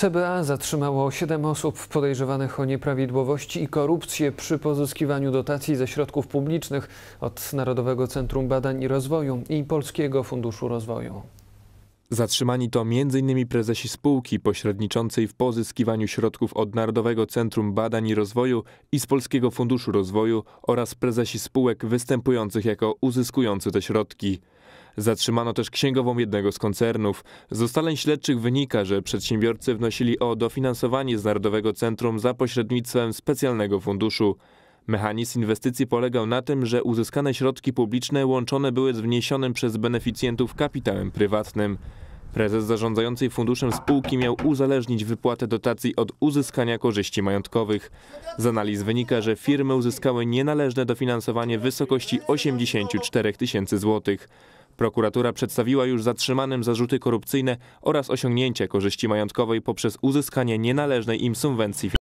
CBA zatrzymało 7 osób podejrzewanych o nieprawidłowości i korupcję przy pozyskiwaniu dotacji ze środków publicznych od Narodowego Centrum Badań i Rozwoju i Polskiego Funduszu Rozwoju. Zatrzymani to m.in. prezesi spółki pośredniczącej w pozyskiwaniu środków od Narodowego Centrum Badań i Rozwoju i z Polskiego Funduszu Rozwoju oraz prezesi spółek występujących jako uzyskujący te środki. Zatrzymano też księgową jednego z koncernów. Z ustaleń śledczych wynika, że przedsiębiorcy wnosili o dofinansowanie z Narodowego Centrum za pośrednictwem specjalnego funduszu. Mechanizm inwestycji polegał na tym, że uzyskane środki publiczne łączone były z wniesionym przez beneficjentów kapitałem prywatnym. Prezes zarządzającej funduszem spółki miał uzależnić wypłatę dotacji od uzyskania korzyści majątkowych. Z analiz wynika, że firmy uzyskały nienależne dofinansowanie w wysokości 84 tysięcy złotych. Prokuratura przedstawiła już zatrzymanym zarzuty korupcyjne oraz osiągnięcie korzyści majątkowej poprzez uzyskanie nienależnej im subwencji